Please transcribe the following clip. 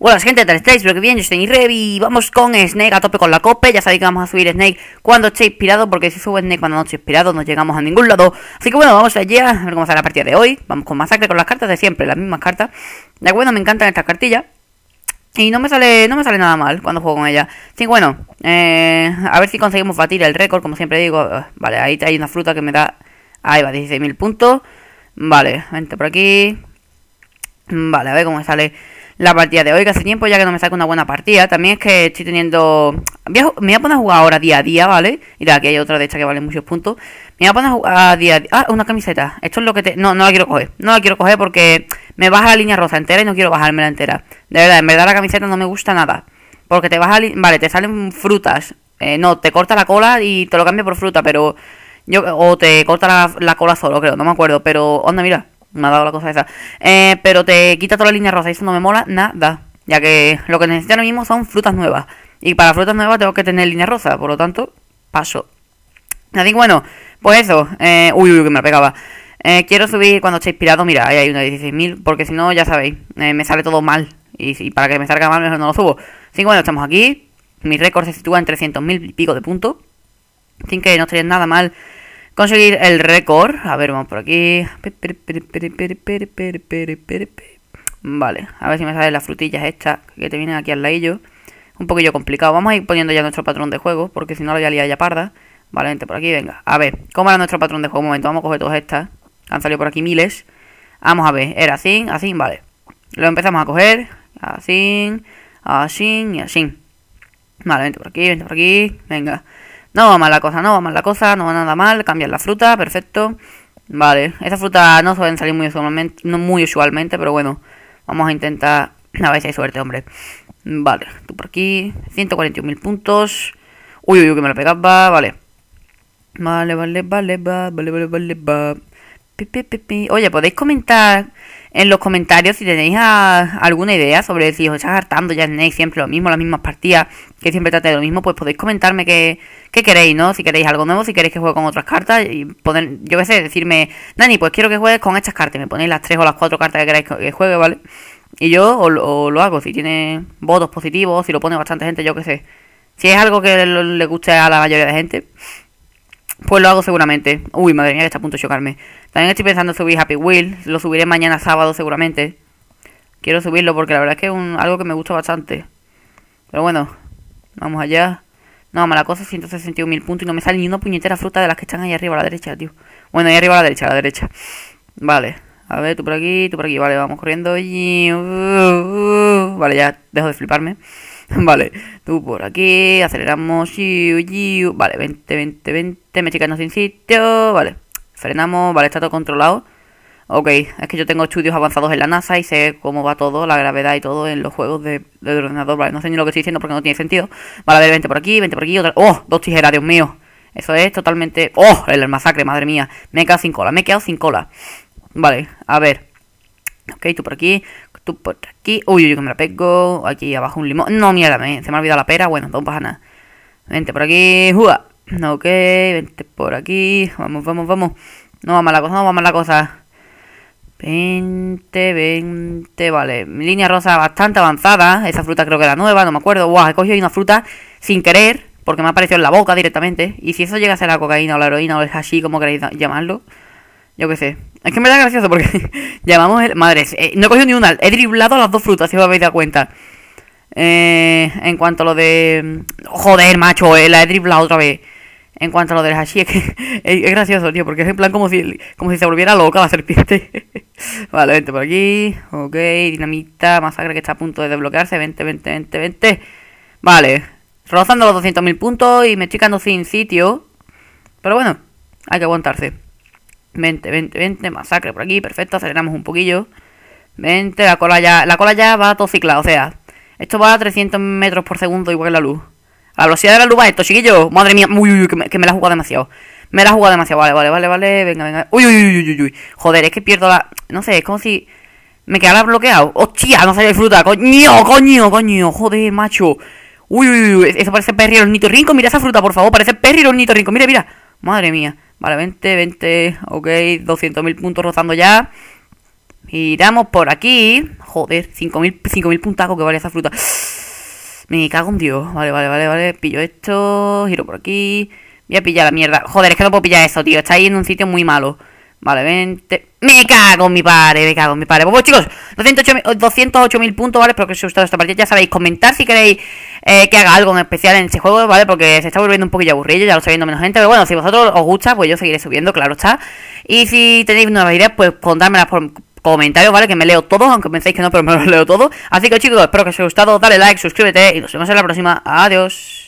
Hola gente, tal estáis? Espero que bien, yo soy Revi y vamos con Snake a tope con la cope. Ya sabéis que vamos a subir Snake cuando esté inspirado, porque si subo Snake cuando no esté inspirado no llegamos a ningún lado. Así que bueno, vamos allá, a ver cómo sale la partida de hoy. Vamos con masacre con las cartas de siempre, las mismas cartas. De acuerdo, me encantan estas cartillas. Y no me sale, no me sale nada mal cuando juego con ella. Así que bueno, eh, a ver si conseguimos batir el récord, como siempre digo. Eh, vale, ahí hay una fruta que me da... Ahí va, 16.000 puntos. Vale, vente por aquí. Vale, a ver cómo sale la partida de hoy, que hace tiempo ya que no me saco una buena partida. También es que estoy teniendo... me voy a poner a jugar ahora día a día, ¿vale? Mira, aquí hay otra de esta que vale muchos puntos. Me voy a poner a jugar día a día... Ah, una camiseta. Esto es lo que te... No, no la quiero coger. No la quiero coger porque me baja la línea rosa entera y no quiero bajármela entera. De verdad, en verdad la camiseta no me gusta nada. Porque te baja... Vale, te salen frutas. Eh, no, te corta la cola y te lo cambia por fruta, pero... Yo, o te corta la, la cola solo, creo, no me acuerdo. Pero, onda, mira me ha dado la cosa esa. Eh, pero te quita toda la línea rosa y eso no me mola nada. Ya que lo que necesito ahora mismo son frutas nuevas. Y para frutas nuevas tengo que tener línea rosa. Por lo tanto, paso. Así que bueno, pues eso. Eh, uy, uy, que me la pegaba. Eh, quiero subir cuando esté inspirado. Mira, ahí hay una de 16.000. Porque si no, ya sabéis, me sale todo mal. Y, para que me salga mal, no lo subo. Así que bueno, estamos aquí. Mi récord se sitúa en 300.000 y pico de puntos. Sin que no esté nada mal Conseguir el récord. A ver, vamos por aquí. Vale, a ver si me salen las frutillas estas que te vienen aquí al ladillo. Un poquillo complicado. Vamos a ir poniendo ya nuestro patrón de juego, porque si no lo voy a ya parda. Vale, vente por aquí, venga. A ver, ¿cómo era nuestro patrón de juego? Un momento, vamos a coger todas estas. Han salido por aquí miles. Vamos a ver, era así, así, vale. Lo empezamos a coger. Así, así y así. Vale, vente por aquí, vente por aquí. Venga. No va mal la cosa, no va mal la cosa, no va nada mal, cambian la fruta, perfecto. Vale, esa fruta no suelen salir muy usualmente, no muy usualmente, pero bueno, vamos a intentar a ver si hay suerte, hombre. Vale, tú por aquí, 141.000 puntos. Uy, uy, uy, que me lo pegaba, vale. Vale, vale, vale, va, vale, vale, vale, va. Oye, podéis comentar en los comentarios si tenéis ah, alguna idea sobre si os está hartando ya tenéis siempre lo mismo, las mismas partidas, que siempre de lo mismo, pues podéis comentarme qué, queréis, ¿no? Si queréis algo nuevo, si queréis que juegue con otras cartas, y poner yo qué sé, decirme, Dani, pues quiero que juegues con estas cartas, me ponéis las tres o las cuatro cartas que queráis que juegue, ¿vale? Y yo o, lo hago, si tiene votos positivos, si lo pone bastante gente, yo qué sé. Si es algo que le guste a la mayoría de gente, pues lo hago seguramente. Uy, madre mía, que está a punto de chocarme. También estoy pensando subir Happy Wheel. Lo subiré mañana sábado seguramente. Quiero subirlo porque la verdad es que es algo que me gusta bastante. Pero bueno, vamos allá. No, mala cosa, 161.000 puntos y no me sale ni una puñetera fruta de las que están ahí arriba a la derecha, tío. Bueno, ahí arriba a la derecha, a la derecha. Vale. A ver, tú por aquí, tú por aquí. Vale, vamos corriendo. Uh, uh, uh. Vale, ya, dejo de fliparme. vale, tú por aquí, aceleramos, Vale, 20, 20, 20, me no sin sitio. Vale, frenamos, vale, está todo controlado. Ok, es que yo tengo estudios avanzados en la NASA y sé cómo va todo, la gravedad y todo en los juegos de, ordenador. Vale, no sé ni lo que estoy diciendo porque no tiene sentido. Vale, a ver, 20 por aquí, 20 por aquí, otra. ¡Oh! Dos tijeras, Dios mío. Eso es totalmente. ¡Oh! El masacre, madre mía. Me he quedado sin cola, me he quedado sin cola. Vale, a ver. Ok, tú por aquí por aquí. Uy, uy, que me la pego. Aquí abajo un limón. No, mierda, se me ha olvidado la pera. Bueno, no pasa nada. Vente por aquí. Juga. Ok, vente por aquí. Vamos, vamos, vamos. No vamos mal la cosa, no va mal la cosa. 20, 20, vale. Línea rosa bastante avanzada. Esa fruta creo que era nueva, no me acuerdo. Guau, he cogido una fruta sin querer, porque me ha aparecido en la boca directamente. Y si eso llega a ser la cocaína o la heroína o el hashi, como queréis llamarlo, yo qué sé. Es que me da gracioso porque llamamos el... Madres, eh, no he cogido ni una. He driblado las dos frutas, si os habéis dado cuenta. Eh, en cuanto a lo de... Joder, macho, eh, la he driblado otra vez. En cuanto a lo de hashi, es es, gracioso, tío, porque es en plan como si, como si se volviera loca la serpiente. vale, vente por aquí. Ok, dinamita, masacre que está a punto de desbloquearse. Vente, vente, vente, vente. Vale, rozando los 200.000 puntos y me estoy quedando sin sitio. Pero bueno, hay que aguantarse. 20, 20, 20, masacre por aquí, perfecto, aceleramos un poquillo. 20, la cola ya, la cola ya va todo ciclado, o sea, esto va a 300 metros por segundo igual que la luz. A la velocidad de la luz va esto, chiquillo. Madre mía, uy, que, me, la juega demasiado. Me la juega demasiado, vale, vale, vale, vale, venga, venga. Uy, uy, uy, uy, uy, Joder, es que pierdo la... No sé, es como si... Me quedara bloqueado. ¡Hostia! No sabía fruta, ¡Coño, coño, coño! Joder, macho. Uy, uy, uy. Eso parece perri el nitorrinco. Mira esa fruta, por favor. Parece Perry el nitorrinco. Mira, mira. Madre mía. Vale, 20, 20, ok, 200.000 puntos rozando ya. Giramos por aquí. Joder, 5.000 puntacos que vale esa fruta. Me cago en Dios. Vale, vale, vale, vale. Pillo esto, giro por aquí. Voy a pillar la mierda. Joder, es que no puedo pillar eso, tío. Está ahí en un sitio muy malo. Vale, 20. Me cago en mi padre, me cago en mi padre. Pues, chicos, 208.000 puntos, ¿vale? Espero que os haya gustado esta partida. Ya sabéis, comentar si queréis eh, que haga algo en especial en este juego, ¿vale? Porque se está volviendo un poquillo aburrido, ya lo está viendo menos gente. Pero bueno, si vosotros os gusta, pues yo seguiré subiendo, claro está. Y si tenéis nuevas ideas, pues contármelas por comentarios, ¿vale? Que me leo todos, aunque penséis que no, pero me los leo todos. Así que chicos, espero que os haya gustado. Dale like, suscríbete y nos vemos en la próxima. Adiós.